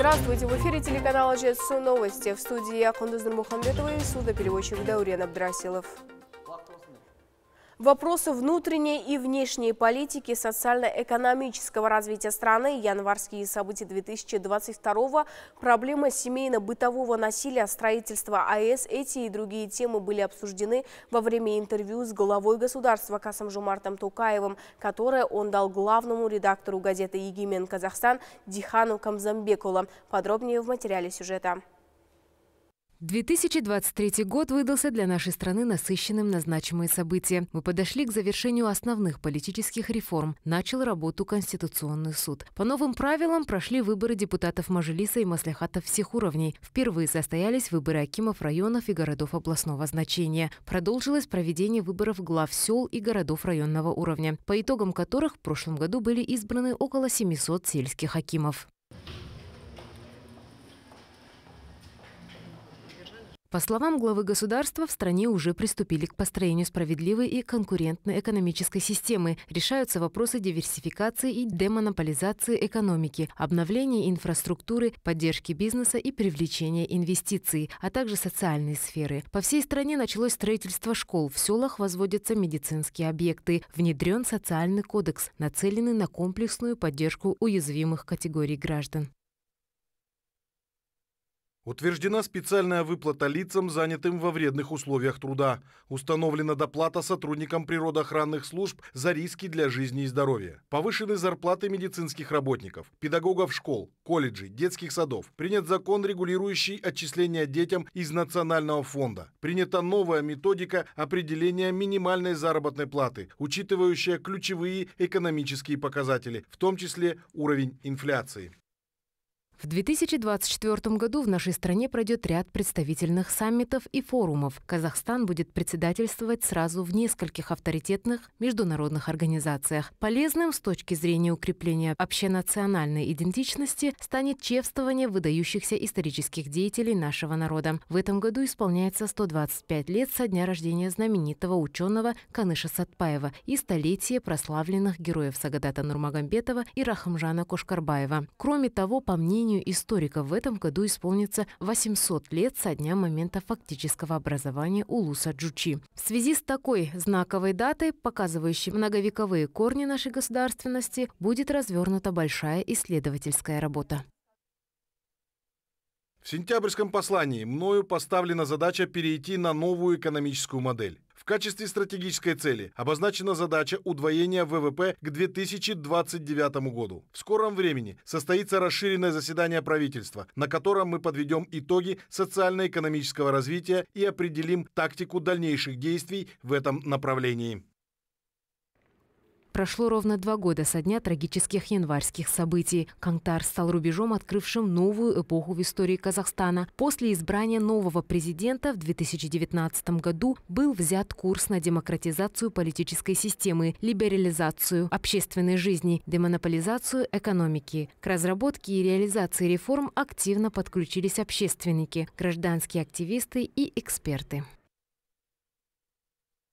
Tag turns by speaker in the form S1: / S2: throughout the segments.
S1: Здравствуйте! В эфире телеканала «Жетсу Новости». В студии я, Кундуз Нурмухаметова и судопереводчик Даурен Абдрасилов. Вопросы внутренней и внешней политики, социально-экономического развития страны, январские события 2022, проблема семейно-бытового насилия, строительство АЭС, эти и другие темы были обсуждены во время интервью с главой государства касым Касамжумартом Тукаевым, которое он дал главному редактору газеты «Егимен Казахстан» Дихану Камзамбекула. Подробнее в материале сюжета.
S2: 2023 год выдался для нашей страны насыщенным на значимые события. Мы подошли к завершению основных политических реформ. Начал работу Конституционный суд. По новым правилам прошли выборы депутатов Мажилиса и маслихатов всех уровней. Впервые состоялись выборы акимов районов и городов областного значения. Продолжилось проведение выборов глав сел и городов районного уровня, по итогам которых в прошлом году были избраны около 700 сельских акимов. По словам главы государства, в стране уже приступили к построению справедливой и конкурентной экономической системы. Решаются вопросы диверсификации и демонополизации экономики, обновления инфраструктуры, поддержки бизнеса и привлечения инвестиций, а также социальной сферы. По всей стране началось строительство школ, в селах возводятся медицинские объекты, внедрен социальный кодекс, нацеленный на комплексную поддержку уязвимых категорий граждан.
S3: Утверждена специальная выплата лицам, занятым во вредных условиях труда. Установлена доплата сотрудникам природоохранных служб за риски для жизни и здоровья. Повышены зарплаты медицинских работников, педагогов школ, колледжей, детских садов. Принят закон, регулирующий отчисления детям из Национального фонда. Принята новая методика определения минимальной заработной платы, учитывающая ключевые экономические показатели, в том числе уровень инфляции.
S2: В 2024 году в нашей стране пройдет ряд представительных саммитов и форумов. Казахстан будет председательствовать сразу в нескольких авторитетных международных организациях. Полезным с точки зрения укрепления общенациональной идентичности станет чествование выдающихся исторических деятелей нашего народа. В этом году исполняется 125 лет со дня рождения знаменитого ученого Каныша Сатпаева и столетие прославленных героев Сагадата Нурмагомбетова и Рахамжана Кошкарбаева. Кроме того, по мнению мнению историка, в этом году исполнится 800 лет со дня момента фактического образования Улуса Джучи. В связи с такой знаковой датой, показывающей многовековые корни нашей государственности, будет развернута большая исследовательская работа.
S3: В сентябрьском послании мною поставлена задача перейти на новую экономическую модель. В качестве стратегической цели обозначена задача удвоения ВВП к 2029 году. В скором времени состоится расширенное заседание правительства, на котором мы подведем итоги социально-экономического развития и определим тактику дальнейших действий в этом направлении.
S2: Прошло ровно два года со дня трагических январских событий. Кантар стал рубежом, открывшим новую эпоху в истории Казахстана. После избрания нового президента в 2019 году был взят курс на демократизацию политической системы, либерализацию общественной жизни, демонополизацию экономики. К разработке и реализации реформ активно подключились общественники, гражданские активисты и эксперты.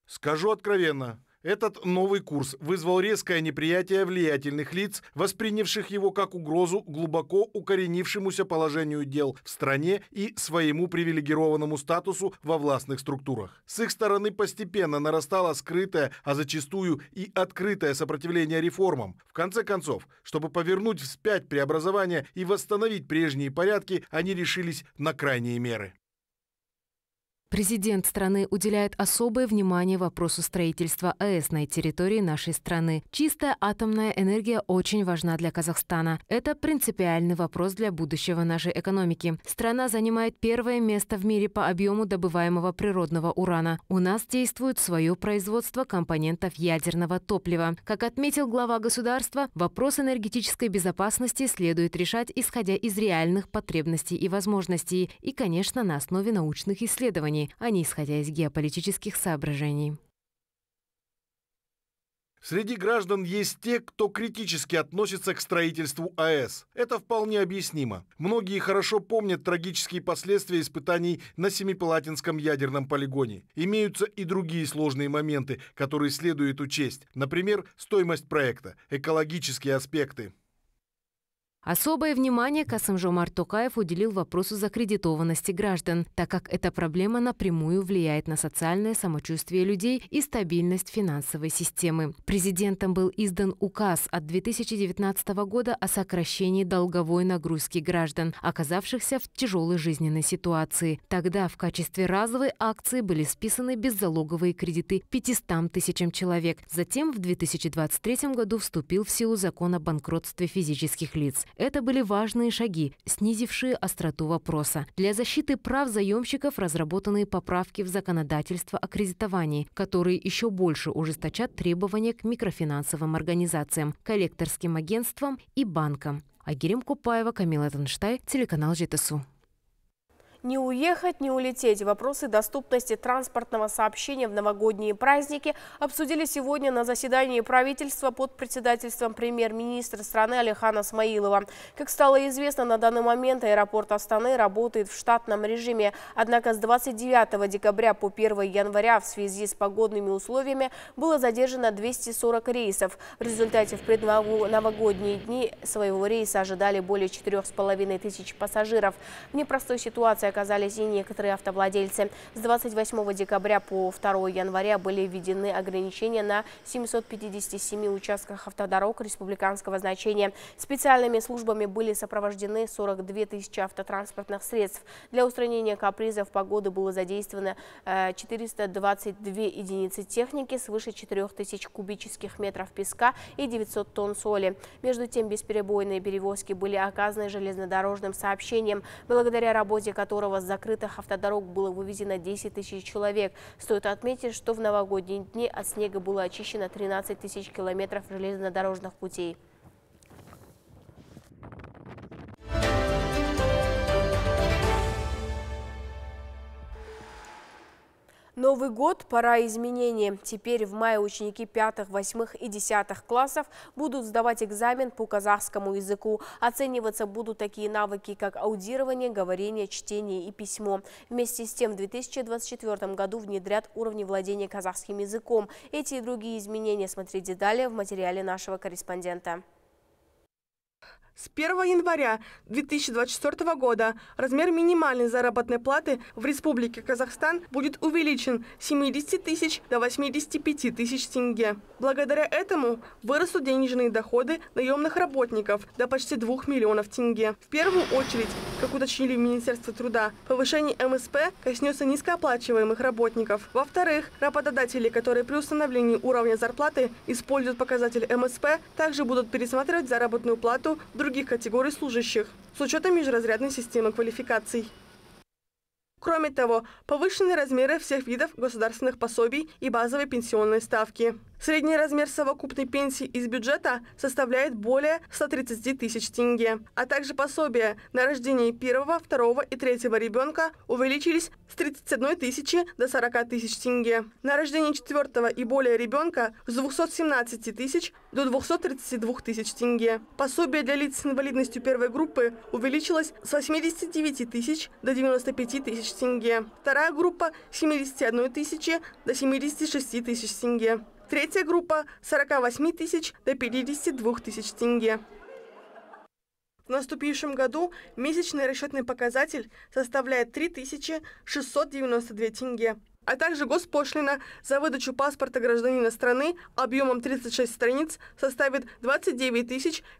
S3: Скажу откровенно, этот новый курс вызвал резкое неприятие влиятельных лиц, воспринявших его как угрозу глубоко укоренившемуся положению дел в стране и своему привилегированному статусу во властных структурах. С их стороны постепенно нарастало скрытое, а зачастую и открытое сопротивление реформам. В конце концов, чтобы повернуть вспять преобразование и восстановить прежние порядки, они решились на крайние меры.
S2: Президент страны уделяет особое внимание вопросу строительства АЭС на территории нашей страны. Чистая атомная энергия очень важна для Казахстана. Это принципиальный вопрос для будущего нашей экономики. Страна занимает первое место в мире по объему добываемого природного урана. У нас действует свое производство компонентов ядерного топлива. Как отметил глава государства, вопрос энергетической безопасности следует решать, исходя из реальных потребностей и возможностей, и, конечно, на основе научных исследований Германии, а не исходя из геополитических соображений.
S3: Среди граждан есть те, кто критически относится к строительству АЭС. Это вполне объяснимо. Многие хорошо помнят трагические последствия испытаний на Семипалатинском ядерном полигоне. Имеются и другие сложные моменты, которые следует учесть. Например, стоимость проекта, экологические аспекты.
S2: Особое внимание Касымжом Артукаев уделил вопросу закредитованности граждан, так как эта проблема напрямую влияет на социальное самочувствие людей и стабильность финансовой системы. Президентом был издан указ от 2019 года о сокращении долговой нагрузки граждан, оказавшихся в тяжелой жизненной ситуации. Тогда в качестве разовой акции были списаны беззалоговые кредиты 500 тысячам человек. Затем в 2023 году вступил в силу закон о банкротстве физических лиц. Это были важные шаги, снизившие остроту вопроса. Для защиты прав заемщиков разработаны поправки в законодательство о кредитовании, которые еще больше ужесточат требования к микрофинансовым организациям, коллекторским агентствам и банкам. Агирим Купаева, Камила Танштай, телеканал ЖТСУ.
S1: Не уехать, не улететь. Вопросы доступности транспортного сообщения в новогодние праздники обсудили сегодня на заседании правительства под председательством премьер-министра страны Алихана Смаилова. Как стало известно, на данный момент аэропорт Астаны работает в штатном режиме. Однако с 29 декабря по 1 января в связи с погодными условиями было задержано 240 рейсов. В результате в предновогодние дни своего рейса ожидали более 4,5 тысяч пассажиров. В непростой ситуации ситуации оказались и некоторые автовладельцы. С 28 декабря по 2 января были введены ограничения на 757 участках автодорог республиканского значения. Специальными службами были сопровождены 42 тысячи автотранспортных средств. Для устранения капризов погоды было задействовано 422 э, единицы техники, свыше 4000 кубических метров песка и 900 тонн соли. Между тем, бесперебойные перевозки были оказаны железнодорожным сообщением, благодаря работе которого которого с закрытых автодорог было вывезено 10 тысяч человек. Стоит отметить, что в новогодние дни от снега было очищено 13 тысяч километров железнодорожных путей. Новый год, пора изменения. Теперь в мае ученики 5, 8 и 10 классов будут сдавать экзамен по казахскому языку. Оцениваться будут такие навыки, как аудирование, говорение, чтение и письмо. Вместе с тем в 2024 году внедрят уровни владения казахским языком. Эти и другие изменения смотрите далее в материале нашего корреспондента.
S4: С 1 января 2024 года размер минимальной заработной платы в Республике Казахстан будет увеличен с 70 тысяч до 85 тысяч тенге. Благодаря этому вырастут денежные доходы наемных работников до почти 2 миллионов тенге. В первую очередь, как уточнили в Министерстве труда, повышение МСП коснется низкооплачиваемых работников. Во-вторых, работодатели, которые при установлении уровня зарплаты используют показатель МСП, также будут пересматривать заработную плату других других категорий служащих с учетом межразрядной системы квалификаций. Кроме того, повышены размеры всех видов государственных пособий и базовой пенсионной ставки. Средний размер совокупной пенсии из бюджета составляет более 130 тысяч тенге. А также пособия на рождение первого, второго и третьего ребенка увеличились с 31 тысячи до 40 тысяч тенге. На рождение четвертого и более ребенка с 217 тысяч до 232 тысяч тенге. Пособие для лиц с инвалидностью первой группы увеличилось с 89 тысяч до 95 тысяч тенге. Вторая группа – 71 тысячи до 76 тысяч тенге. Третья группа – 48 тысяч до 52 тысяч тенге. В наступившем году месячный расчетный показатель составляет 3692 тенге а также госпошлина за выдачу паспорта гражданина страны объемом 36 страниц составит 29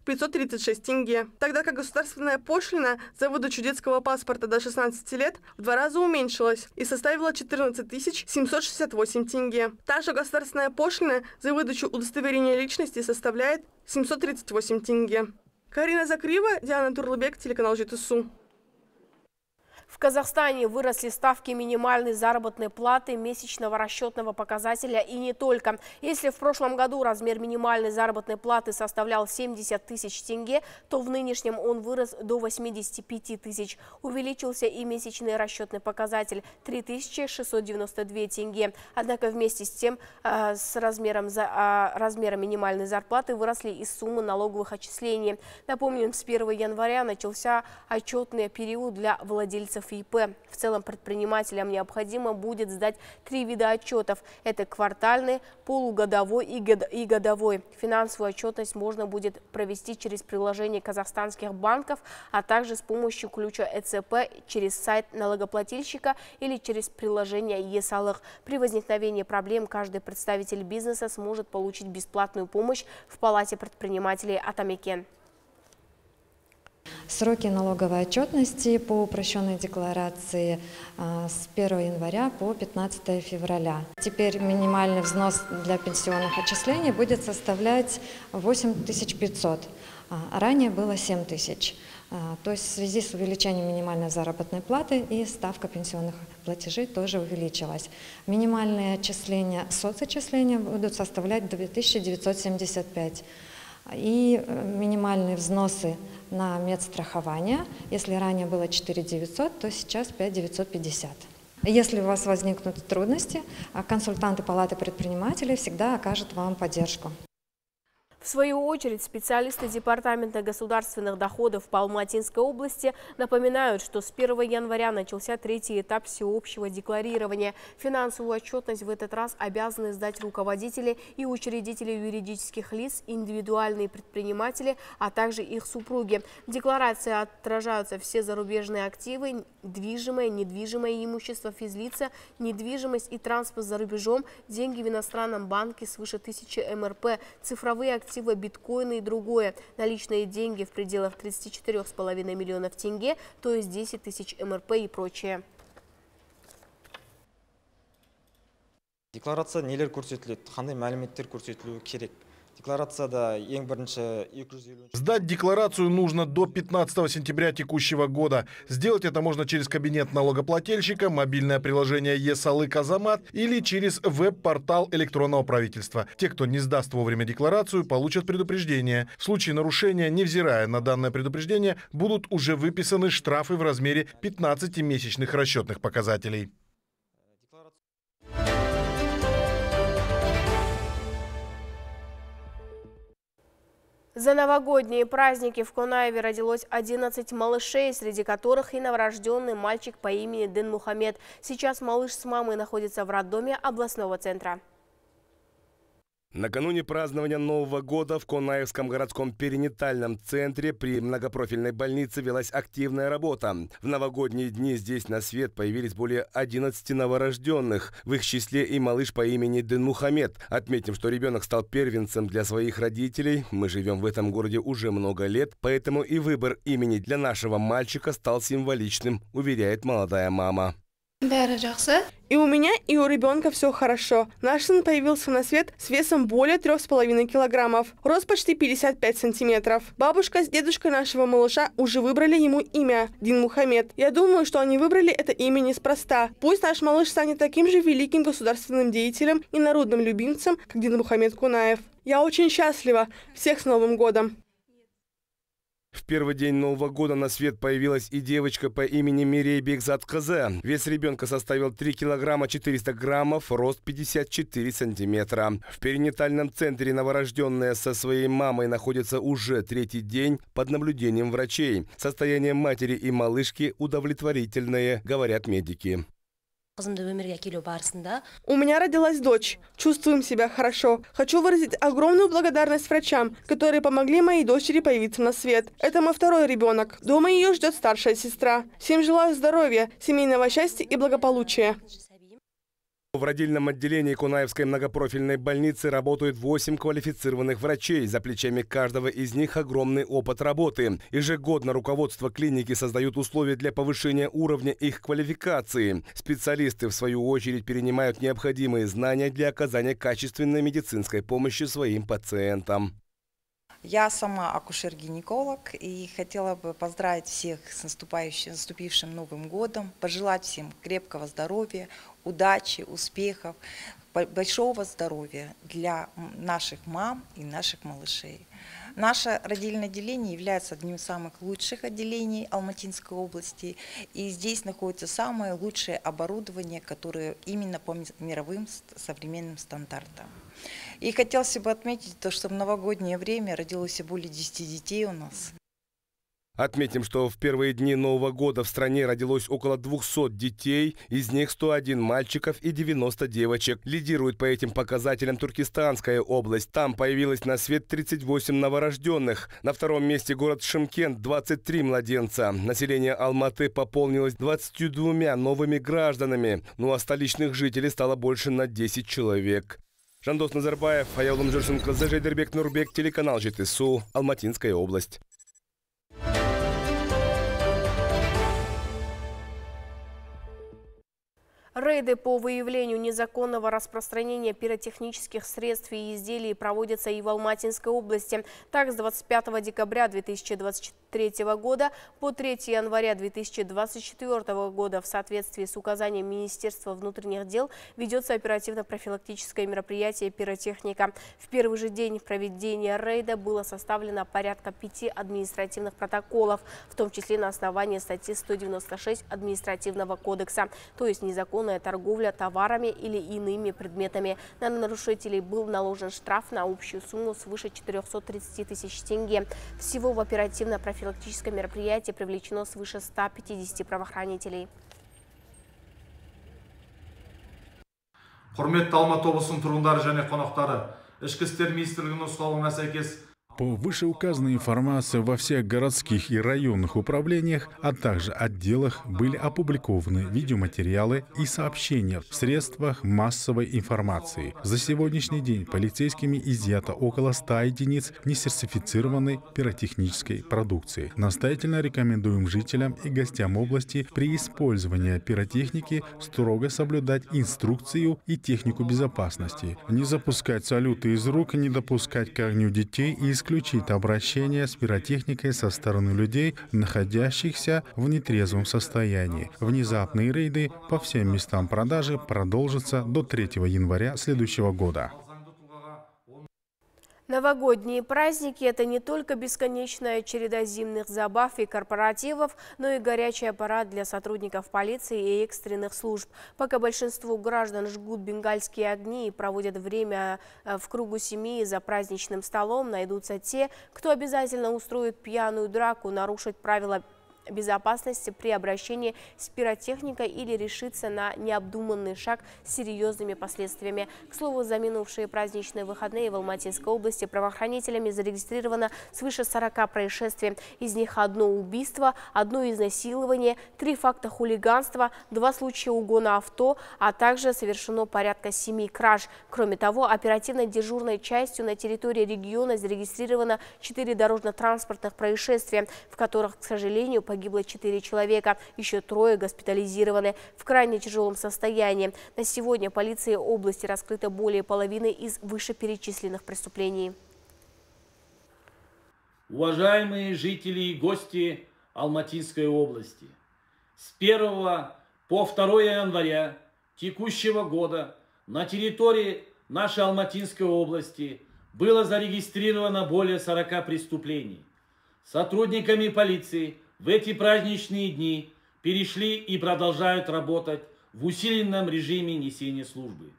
S4: 536 тенге, тогда как государственная пошлина за выдачу детского паспорта до 16 лет в два раза уменьшилась и составила 14 768 тенге. Та же государственная пошлина за выдачу удостоверения личности составляет 738 тенге. Карина Закрива, Диана Турлыбек, телеканал ЖТСУ. В Казахстане выросли ставки минимальной заработной
S1: платы месячного расчетного показателя и не только. Если в прошлом году размер минимальной заработной платы составлял 70 тысяч тенге, то в нынешнем он вырос до 85 тысяч. Увеличился и месячный расчетный показатель – 3692 тенге. Однако вместе с тем а, с размером, за, а, размера минимальной зарплаты выросли и суммы налоговых отчислений. Напомним, с 1 января начался отчетный период для владельцев владельцев ИП. В целом предпринимателям необходимо будет сдать три вида отчетов. Это квартальный, полугодовой и годовой. Финансовую отчетность можно будет провести через приложение казахстанских банков, а также с помощью ключа ЭЦП через сайт налогоплательщика или через приложение ЕСАЛОГ. При возникновении проблем каждый представитель бизнеса сможет получить бесплатную помощь в Палате предпринимателей Атамекен.
S2: Сроки налоговой отчетности по упрощенной декларации а, с 1 января по 15 февраля. Теперь минимальный взнос для пенсионных отчислений будет составлять 8500. А ранее было 7 тысяч. А, то есть в связи с увеличением минимальной заработной платы и ставка пенсионных платежей тоже увеличилась. Минимальные отчисления, соцотчисления будут составлять 2975 и э, минимальные взносы на медстрахование. Если ранее было 4 900, то сейчас 5 950. Если у вас возникнут трудности, а консультанты Палаты предпринимателей всегда окажут вам поддержку.
S1: В свою очередь, специалисты Департамента государственных доходов по Алматинской области напоминают, что с 1 января начался третий этап всеобщего декларирования. Финансовую отчетность в этот раз обязаны сдать руководители и учредители юридических лиц, индивидуальные предприниматели, а также их супруги. В декларации отражаются все зарубежные активы, движимое, недвижимое имущество физлица, недвижимость и транспорт за рубежом, деньги в иностранном банке свыше 1000 МРП, цифровые активы актива, биткоины и другое. Наличные деньги в пределах 34,5 миллионов тенге, то есть 10 тысяч МРП и прочее.
S3: Декларация нелер көрсетіледі қандай мәліметтер көрсетілуі керек Декларацияда Сдать декларацию нужно до 15 сентября текущего года. Сделать это можно через кабинет налогоплательщика, мобильное приложение ЕСАЛЫ Казамат или через веб-портал электронного правительства. Те, кто не сдаст вовремя декларацию, получат предупреждение. В случае нарушения, невзирая на данное предупреждение, будут уже выписаны штрафы в размере 15-месячных расчетных показателей.
S1: За новогодние праздники в Кунаеве родилось 11 малышей, среди которых и новорожденный мальчик по имени Дин Мухаммед. Сейчас малыш с мамой находится в роддоме областного центра.
S5: Накануне празднования Нового года в Конаевском городском перинатальном центре при многопрофильной больнице велась активная работа. В новогодние дни здесь на свет появились более 11 новорожденных, в их числе и малыш по имени Денмухамед. Отметим, что ребенок стал первенцем для своих родителей. Мы живем в этом городе уже много лет, поэтому и выбор имени для нашего мальчика стал символичным, уверяет молодая мама.
S4: Бәрі жақсы. И у меня, и у ребенка все хорошо. Наш сын появился на свет с весом более 3,5 килограммов. Рост почти 55 сантиметров. Бабушка с дедушкой нашего малыша уже выбрали ему имя – Дин Мухаммед. Я думаю, что они выбрали это имя неспроста. Пусть наш малыш станет таким же великим государственным деятелем и народным любимцем, как Дин Мухаммед Кунаев. Я очень счастлива. Всех с Новым годом!
S5: В первый день Нового года на свет появилась и девочка по имени Мирей Бекзат Казе. Вес ребенка составил 3 килограмма 400 граммов, рост 54 сантиметра. В перинатальном центре новорожденная со своей мамой находится уже третий день под наблюдением врачей. Состояние матери и малышки удовлетворительное, говорят медики.
S4: У меня родилась дочь. Чувствуем себя хорошо. Хочу выразить огромную благодарность врачам, которые помогли моей дочери появиться на свет. Это мой второй ребенок. Дома ее ждет старшая сестра. Всем желаю здоровья, семейного счастья и благополучия.
S5: В родильном отделении Кунаевской многопрофильной больницы работают 8 квалифицированных врачей. За плечами каждого из них огромный опыт работы. Ежегодно руководство клиники создают условия для повышения уровня их квалификации. Специалисты, в свою очередь, перенимают необходимые знания для оказания качественной медицинской помощи своим пациентам.
S4: Я сама акушер-гинеколог и хотела бы поздравить всех
S2: с наступающим, наступившим Новым годом, пожелать всем крепкого здоровья, удачи, успехов, большого здоровья для наших мам и наших малышей. Наше родильное отделение является одним из самых лучших отделений Алматинской области, и здесь находится самое лучшее оборудование, которое именно по мировым современным стандартам. И хотелось бы отметить то, что в новогоднее время родилось более 10 детей у нас.
S5: Отметим, что в первые дни Нового года в стране родилось около 200 детей, из них 101 мальчиков и 90 девочек. Лидирует по этим показателям Туркестанская область. Там появилось на свет 38 новорожденных. На втором месте город Шимкент – 23 младенца. Население Алматы пополнилось 22 новыми гражданами. Ну а столичных жителей стало больше на 10 человек. Жандос Назарбаев, Аялум Журсенко, Зажейдербек Нурбек, телеканал ЖТСУ, Алматинская область.
S1: Рейды по выявлению незаконного распространения пиротехнических средств и изделий проводятся и в Алматинской области. Так, с 25 декабря 2023 года по 3 января 2024 года в соответствии с указанием Министерства внутренних дел ведется оперативно-профилактическое мероприятие «Пиротехника». В первый же день проведения рейда было составлено порядка пяти административных протоколов, в том числе на основании статьи 196 административного кодекса, то есть незаконно незаконная торговля товарами или иными предметами. На нарушителей был наложен штраф на общую сумму свыше 430 тысяч тенге. Всего в оперативно-профилактическом мероприятии привлечено свыше 150 правоохранителей.
S3: құрметті алматы облысының тұрғындары және қонақтары ішкі істер министрлігінің нұсқауына сәйкес
S6: по вышеуказанной информации во всех городских и районных управлениях, а также отделах были опубликованы видеоматериалы и сообщения в средствах массовой информации. За сегодняшний день полицейскими изъято около 100 единиц несертифицированной пиротехнической продукции. Настоятельно рекомендуем жителям и гостям области при использовании пиротехники строго соблюдать инструкцию и технику безопасности, не запускать салюты из рук, не допускать к огню детей и искать исключить обращение с пиротехникой со стороны людей, находящихся в нетрезвом состоянии. Внезапные рейды по всем местам продажи продолжатся до 3 января следующего года.
S1: Новогодние праздники – это не только бесконечная череда зимних забав и корпоративов, но и горячий аппарат для сотрудников полиции и экстренных служб. Пока большинству граждан жгут бенгальские огни и проводят время э, в кругу семьи за праздничным столом, найдутся те, кто обязательно устроит пьяную драку, нарушит правила безопасности при обращении с пиротехникой или решиться на необдуманный шаг с серьезными последствиями. К слову, за минувшие праздничные выходные в Алматинской области правоохранителями зарегистрировано свыше 40 происшествий. Из них одно убийство, одно изнасилование, три факта хулиганства, два случая угона авто, а также совершено порядка семи краж. Кроме того, оперативно-дежурной частью на территории региона зарегистрировано четыре дорожно-транспортных происшествия, в которых, к сожалению, погибли погибло 4 человека, еще трое госпитализированы в крайне тяжелом состоянии. На сегодня полиции области раскрыто более половины из вышеперечисленных преступлений.
S3: Уважаемые жители и гости Алматинской области, с 1 по 2 января текущего года на территории нашей Алматинской области было зарегистрировано более 40 преступлений. Сотрудниками полиции – в эти праздничные дни перешли и продолжают работать в усиленном режиме несения службы.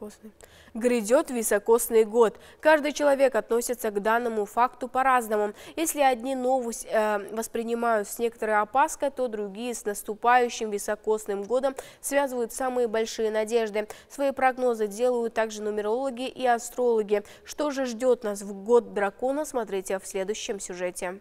S4: Високосный.
S1: Грядет високосный год. Каждый человек относится к данному факту по-разному. Если одни новость э, воспринимают с некоторой опаской, то другие с наступающим високосным годом связывают самые большие надежды. Свои прогнозы делают также нумерологи и астрологи. Что же ждет нас в год дракона, смотрите в следующем сюжете.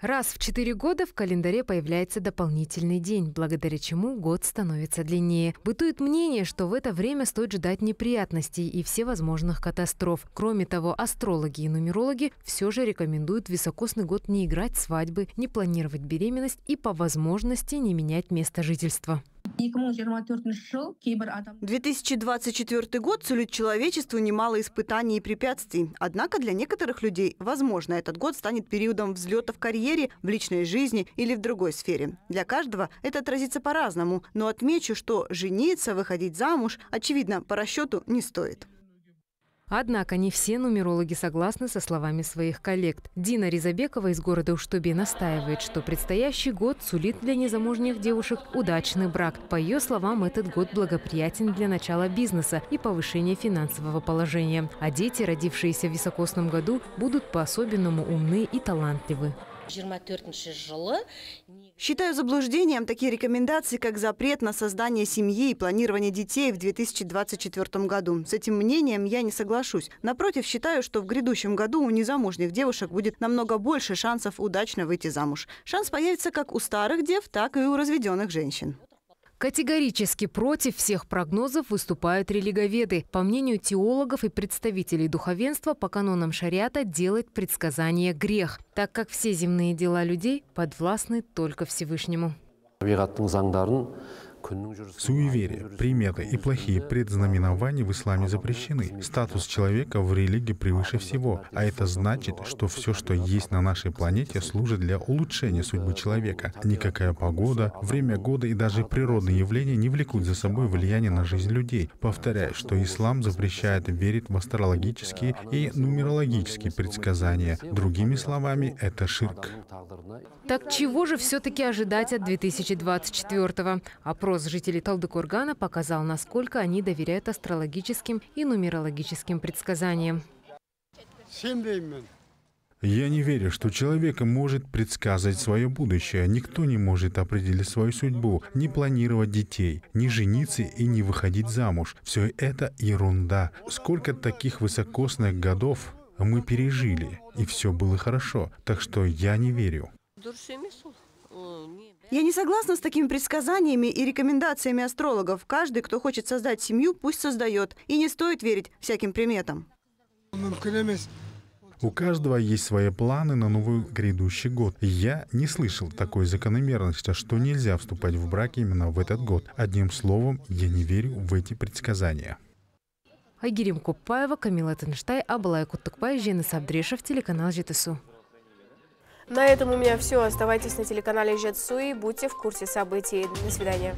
S2: Раз в четыре года в календаре появляется дополнительный день, благодаря чему год становится длиннее. Бытует мнение, что в это время стоит ждать неприятностей и всевозможных катастроф. Кроме того, астрологи и нумерологи все же рекомендуют високосный год не играть свадьбы, не планировать беременность и по возможности не менять место жительства.
S4: 2024 год сулит человечеству немало испытаний и препятствий. Однако для некоторых людей, возможно, этот год станет периодом взлета в карьере, в личной жизни или в другой сфере. Для каждого это отразится по-разному, но отмечу, что жениться, выходить замуж, очевидно, по расчету не стоит.
S2: Однако не все нумерологи согласны со словами своих коллег. Дина Ризабекова из города Уштубе настаивает, что предстоящий год сулит для незамужних девушек удачный брак. По ее словам, этот год благоприятен для начала бизнеса и повышения финансового положения. А дети, родившиеся в високосном году, будут по-особенному умны и талантливы.
S4: Считаю заблуждением такие рекомендации, как запрет на создание семьи и планирование детей в 2024 году. С этим мнением я не соглашусь. Напротив, считаю, что в грядущем году у незамужних девушек будет намного больше шансов удачно выйти замуж. Шанс появится как у старых дев, так и у разведенных женщин.
S2: Категорически против всех прогнозов выступают религоведы. По мнению теологов и представителей духовенства, по канонам шариата делать предсказания грех, так как все земные дела людей подвластны только Всевышнему.
S6: Суеверия, приметы и плохие предзнаменования в исламе запрещены. Статус человека в религии превыше всего, а это значит, что все, что есть на нашей планете, служит для улучшения судьбы человека. Никакая погода, время года и даже природные явления не влекут за собой влияние на жизнь людей. Повторяю, что ислам запрещает верить в астрологические и нумерологические предсказания. Другими словами, это ширк.
S2: Так чего же все-таки ожидать от 2024-го? Опрос жителей Талдыкоргана показал, насколько они доверяют астрологическим и нумерологическим предсказаниям.
S6: Я не верю, что человек может предсказать свое будущее. Никто не может определить свою судьбу, не планировать детей, не жениться и не выходить замуж. Все это ерунда. Сколько таких высокосных годов мы пережили, и все было хорошо. Так что я не верю.
S4: Я не согласна с такими предсказаниями и рекомендациями астрологов. Каждый, кто хочет создать семью, пусть создает. И не стоит верить всяким приметам.
S6: У каждого есть свои планы на новый грядущий год. Я не слышал такой закономерности, что нельзя вступать в брак именно в этот год. Одним словом, я не верю в эти предсказания.
S2: Айгерим Купаева, Камила Тенштай, Абалай Куттукпай, Жена Сабдрешев, телеканал ЖТСУ. На этом
S1: у меня все. Оставайтесь на телеканале Жетсуи, будьте в курсе событий. До свидания.